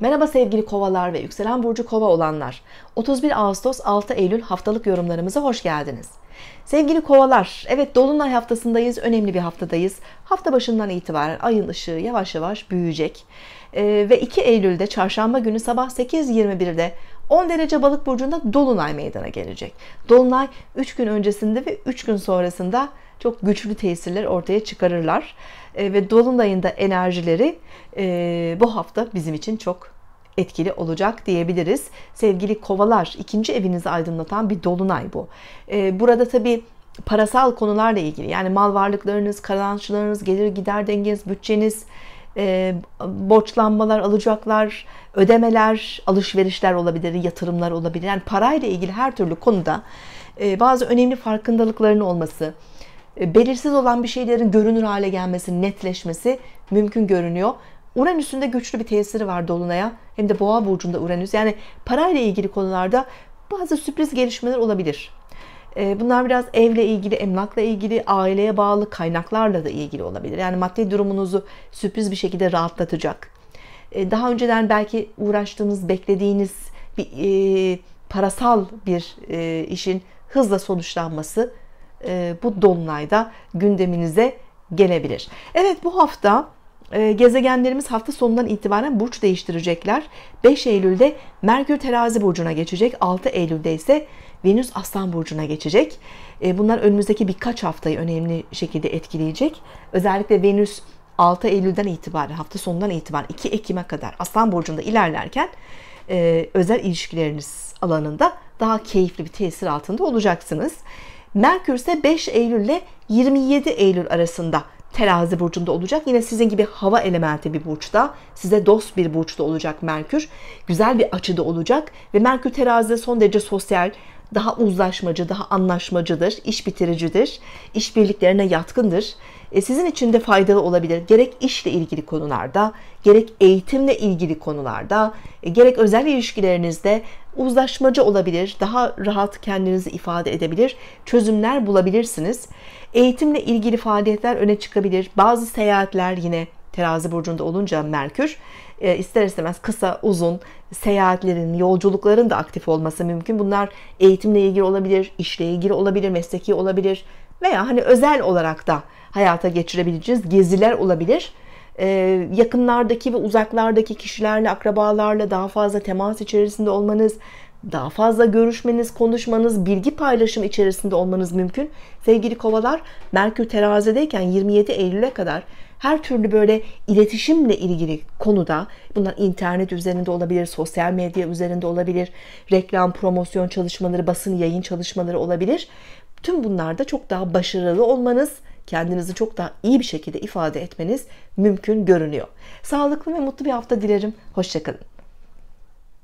Merhaba sevgili kovalar ve yükselen burcu kova olanlar. 31 Ağustos 6 Eylül haftalık yorumlarımıza hoş geldiniz. Sevgili kovalar, evet dolunay haftasındayız, önemli bir haftadayız. Hafta başından itibaren ayın ışığı yavaş yavaş büyüyecek. Ee, ve 2 Eylül'de çarşamba günü sabah 8.21'de 10 derece balık burcunda dolunay meydana gelecek. Dolunay 3 gün öncesinde ve 3 gün sonrasında çok güçlü tesirler ortaya çıkarırlar. E, ve Dolunay'ın da enerjileri e, bu hafta bizim için çok etkili olacak diyebiliriz. Sevgili kovalar, ikinci evinizi aydınlatan bir dolunay bu. E, burada tabii parasal konularla ilgili yani mal varlıklarınız, kazançlarınız, gelir gider dengeniz, bütçeniz, e, borçlanmalar, alacaklar, ödemeler, alışverişler olabilir, yatırımlar olabilir. Yani parayla ilgili her türlü konuda e, bazı önemli farkındalıkların olması, e, belirsiz olan bir şeylerin görünür hale gelmesi, netleşmesi mümkün görünüyor. Uranüs'ün de güçlü bir tesiri var Dolunay'a. Hem de Boğa burcunda Uranüs. Yani parayla ilgili konularda bazı sürpriz gelişmeler olabilir. E, bunlar biraz evle ilgili, emlakla ilgili, aileye bağlı kaynaklarla da ilgili olabilir. Yani maddi durumunuzu sürpriz bir şekilde rahatlatacak. E, daha önceden belki uğraştığınız, beklediğiniz bir e, parasal bir e, işin hızla sonuçlanması e, bu dolunayda gündeminize gelebilir. Evet bu hafta e, gezegenlerimiz hafta sonundan itibaren burç değiştirecekler. 5 Eylül'de Merkür Terazi burcuna geçecek. 6 Eylül'de ise Venüs Aslan burcuna geçecek. E, bunlar önümüzdeki birkaç haftayı önemli şekilde etkileyecek. Özellikle Venüs 6 Eylül'den itibaren hafta sonundan itibaren 2 Ekim'e kadar Aslan burcunda ilerlerken özel ilişkileriniz alanında daha keyifli bir tesir altında olacaksınız. Merkür ise 5 Eylül ile 27 Eylül arasında terazi burcunda olacak. Yine sizin gibi hava elementi bir burçta, size dost bir burçta olacak Merkür. Güzel bir açıda olacak ve Merkür terazide son derece sosyal, daha uzlaşmacı, daha anlaşmacıdır, iş bitiricidir, birliklerine yatkındır. E, sizin için de faydalı olabilir. Gerek işle ilgili konularda, gerek eğitimle ilgili konularda, e, gerek özel ilişkilerinizde uzlaşmacı olabilir, daha rahat kendinizi ifade edebilir, çözümler bulabilirsiniz. Eğitimle ilgili faaliyetler öne çıkabilir. Bazı seyahatler yine terazi burcunda olunca Merkür e, ister istemez kısa, uzun seyahatlerin, yolculukların da aktif olması mümkün. Bunlar eğitimle ilgili olabilir, işle ilgili olabilir, mesleki olabilir, veya hani özel olarak da hayata geçirebileceğiz geziler olabilir. Ee, yakınlardaki ve uzaklardaki kişilerle, akrabalarla daha fazla temas içerisinde olmanız, daha fazla görüşmeniz, konuşmanız, bilgi paylaşım içerisinde olmanız mümkün. Sevgili kovalar, Merkür terazideyken 27 Eylül'e kadar her türlü böyle iletişimle ilgili konuda, bunlar internet üzerinde olabilir, sosyal medya üzerinde olabilir, reklam, promosyon çalışmaları, basın yayın çalışmaları olabilir. Tüm bunlarda çok daha başarılı olmanız, kendinizi çok daha iyi bir şekilde ifade etmeniz mümkün görünüyor. Sağlıklı ve mutlu bir hafta dilerim. Hoşçakalın.